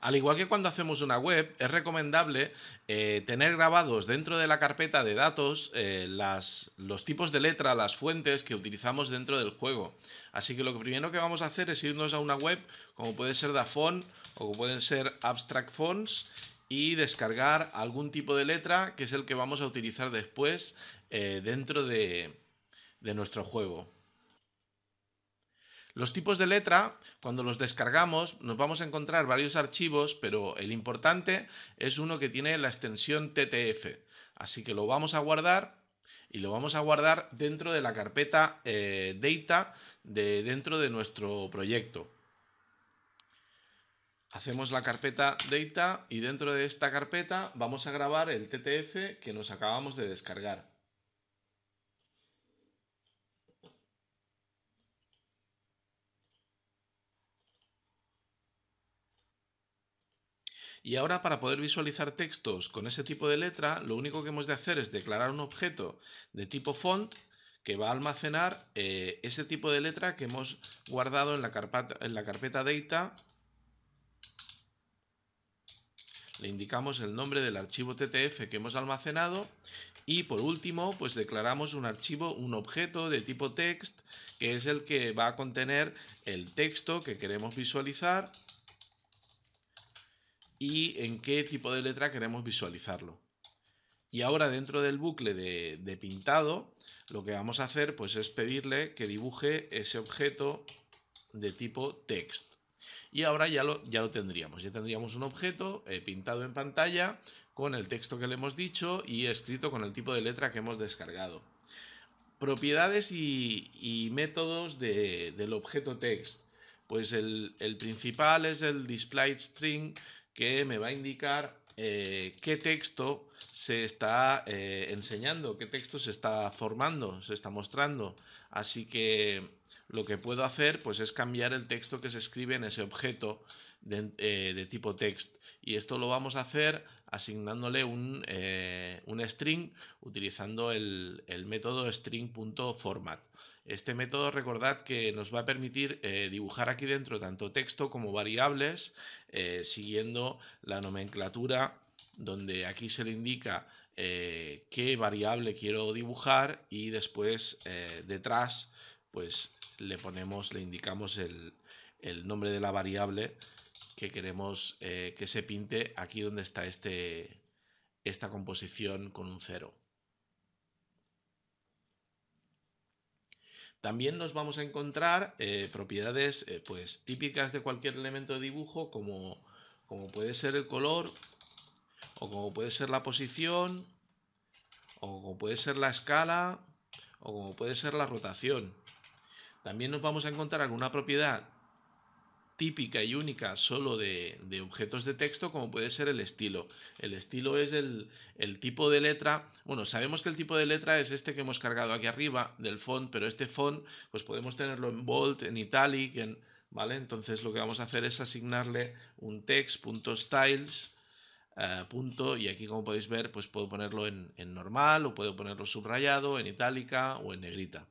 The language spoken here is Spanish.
Al igual que cuando hacemos una web, es recomendable eh, tener grabados dentro de la carpeta de datos eh, los tipos de letra, las fuentes que utilizamos dentro del juego. Así que lo primero que vamos a hacer es irnos a una web como puede ser Dafont o como pueden ser Abstract Fonts y descargar algún tipo de letra que es el que vamos a utilizar después eh, dentro de nuestro juego. Los tipos de letra, cuando los descargamos, nos vamos a encontrar varios archivos, pero el importante es uno que tiene la extensión TTF. Así que lo vamos a guardar y lo vamos a guardar dentro de la carpeta eh, data de dentro de nuestro proyecto. Hacemos la carpeta data y dentro de esta carpeta vamos a grabar el TTF que nos acabamos de descargar. Y ahora para poder visualizar textos con ese tipo de letra, lo único que hemos de hacer es declarar un objeto de tipo font que va a almacenar eh, ese tipo de letra que hemos guardado en la carpeta, en la carpeta data le indicamos el nombre del archivo TTF que hemos almacenado y por último pues declaramos un archivo, un objeto de tipo text que es el que va a contener el texto que queremos visualizar y en qué tipo de letra queremos visualizarlo. Y ahora dentro del bucle de, pintado, lo que vamos a hacer pues, es pedirle que dibuje ese objeto de tipo text. Y ahora ya lo, ya lo tendríamos, ya tendríamos un objeto eh, pintado en pantalla con el texto que le hemos dicho y escrito con el tipo de letra que hemos descargado. Propiedades y, métodos del objeto text. Pues el, el, principal es el display string que me va a indicar eh, qué texto se está eh, enseñando, qué texto se está formando, se está mostrando. Así que lo que puedo hacer pues, es cambiar el texto que se escribe en ese objeto de, eh, tipo text. Y esto lo vamos a hacer asignándole un, string utilizando el, el método string.format. Este método, recordad que nos va a permitir eh, dibujar aquí dentro tanto texto como variables, eh, siguiendo la nomenclatura donde aquí se le indica eh, qué variable quiero dibujar y después detrás pues le ponemos, le indicamos el, el nombre de la variable que queremos que se pinte aquí donde está este, esta composición con un cero. También nos vamos a encontrar eh, propiedades eh, pues, típicas de cualquier elemento de dibujo, como, como puede ser el color, o como puede ser la posición, o como puede ser la escala, o como puede ser la rotación. También nos vamos a encontrar alguna propiedad típica y única solo de, objetos de texto, como puede ser el estilo. El estilo es el, tipo de letra. Bueno, sabemos que el tipo de letra es este que hemos cargado aquí arriba del font, pero este font, pues podemos tenerlo en bold, en italic, en. ¿Vale? Entonces lo que vamos a hacer es asignarle un text.styles. styles eh, punto y aquí como podéis ver pues puedo ponerlo en, en normal o puedo ponerlo subrayado en itálica o en negrita